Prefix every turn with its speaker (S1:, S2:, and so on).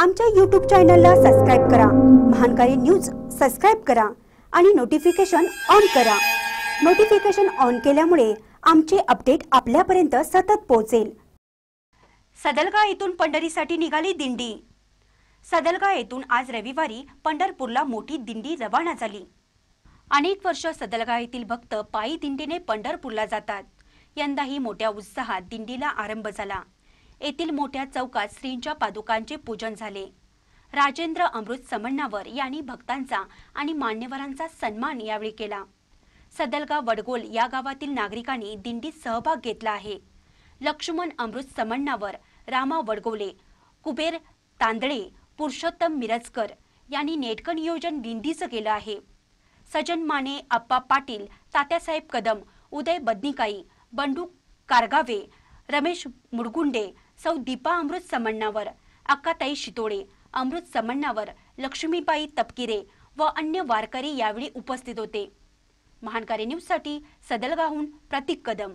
S1: आमच्या यूट्यूब चॅनलला सबस्क्राईब करा महानकारी न्यूज सबस्क्राईब करा आणि नोटिफिकेशन ऑन करा नोटिफिकेशन ऑन केल्यामुळे आमचे अपडेट आपल्यापर्यंत सतत पोहोचेल सदलगा येथून पंढरीसाठी निघाली दिंडी सदलगा येथून आज रविवारी पंढरपूरला मोठी दिंडी रवाना झाली अनेक वर्ष सदलगा येथील भक्त पायी दिंडीने पंढरपूरला जातात यंदाही मोठ्या उत्साहात दिंडीला आरंभ झाला येथील मोठ्या चौकात श्रींच्या पादुकांचे पूजन झाले राजेंद्र अमृत समन्नावर यांनी भक्तांचा आणि मान्यवरांचा सन्मान यावेळी केला सदलगाव वडगोल या गावातील नागरिकांनी दिंडीत सहभाग घेतला आहे लक्ष्मण अमृत समन्नावर रामा वडगोले कुबेर तांदळे पुरुषोत्तम मिरजकर यांनी नेटकं नियोजन दिंडीचं केलं आहे सजन माने अप्पा पाटील तात्यासाहेब कदम उदय बदनिकाई बंडू कारगावे रमेश मुडगुंडे सौ दीपा अमृत समन्नावर अक्काताई शितोडे अमृत समन्नावर लक्ष्मीबाई तपकिरे व अन्य वारकरी यावेळी उपस्थित होते महानकारी साठी सदलगाहून प्रतीक कदम